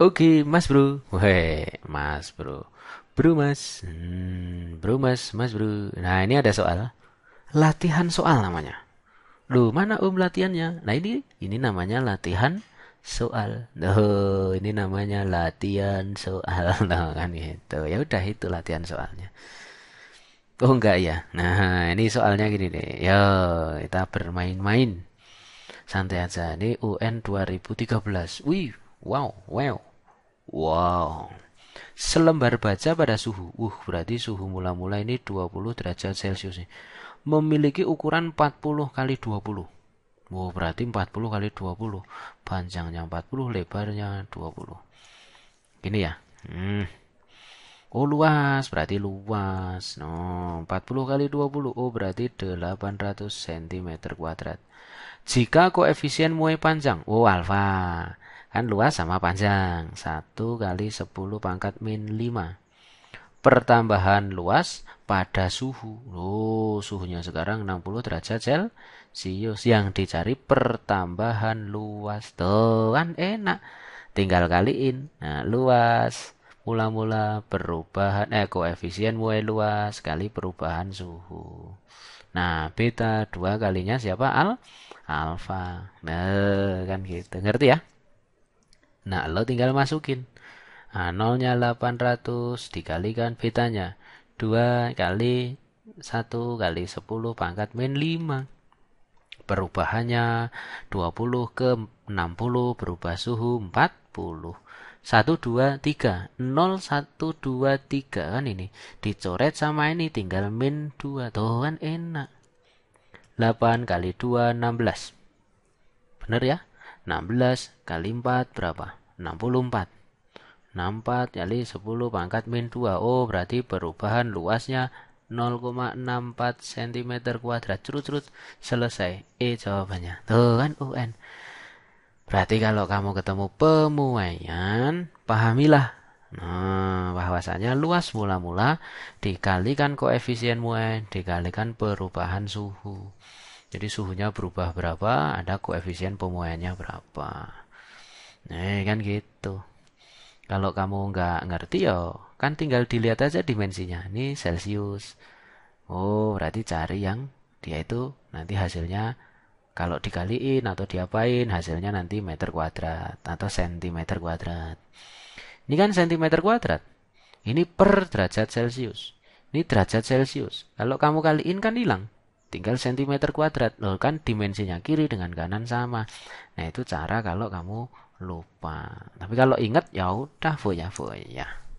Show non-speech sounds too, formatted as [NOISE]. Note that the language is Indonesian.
Oke, Mas Bro. Weh, Mas Bro. Bro Mas. Hmm, bro Mas, Mas Bro. Nah, ini ada soal. Latihan soal namanya. Lu mana Om latihannya? Nah, ini ini namanya latihan soal. Duh, ini namanya latihan soal. [LAUGHS] Nah kan gitu. Ya udah itu latihan soalnya. Oh enggak ya. Nah, ini soalnya gini deh. Yo, kita bermain-main. Santai aja. Ini UN 2013. Wih, wow, wow Wow. Selembar baja pada suhu. Uh, berarti suhu mula-mula ini 20 derajat Celcius. Memiliki ukuran 40 kali 20. Wow, berarti 40 kali 20. Panjangnya 40, lebarnya 20. Gini ya. Hmm. Oh, luas. Berarti luas. No, 40 kali 20. Oh, berarti 800 cm kuadrat. Jika koefisien muai panjang. Oh, alfa Kan luas sama panjang. 1 kali 10 pangkat min 5. Pertambahan luas pada suhu. Oh, suhunya sekarang 60 derajat Celcius. Yang dicari pertambahan luas. Tuh kan enak. Tinggal kaliin. Nah, luas. Mula-mula perubahan eh koefisien mulai luas kali perubahan suhu. Nah, beta dua kalinya siapa? Al alfa. Nah, kan gitu. Ngerti ya? Nah, lo tinggal masukin. Nah, nolnya 800 dikalikan betanya 2 kali 1 kali 10 pangkat min 5. Perubahannya 20 ke 60 berubah suhu 40. 1 2 3 0 1 2 3 kan ini dicoret sama ini tinggal min 2 tuh kan enak 8 kali 2 16 bener ya 16 kali 4 berapa 64 64 kali 10 pangkat min 2 Oh berarti perubahan luasnya 0,64 cm kuadrat cerut cerut selesai E jawabannya tuh kan UN berarti kalau kamu ketemu pemuaian pahamilah Nah, bahwasanya luas mula-mula dikalikan koefisien muai dikalikan perubahan suhu. Jadi suhunya berubah berapa, ada koefisien pemuaiannya berapa eh kan gitu kalau kamu nggak ngerti ya kan tinggal dilihat aja dimensinya ini Celsius. oh berarti cari yang dia itu nanti hasilnya kalau dikaliin atau diapain hasilnya nanti meter kuadrat atau sentimeter kuadrat ini kan sentimeter kuadrat ini per derajat celcius ini derajat celcius kalau kamu kaliin kan hilang tinggal sentimeter kuadrat loh kan dimensinya kiri dengan kanan sama nah itu cara kalau kamu lupa tapi kalau ingat ya udah foya foya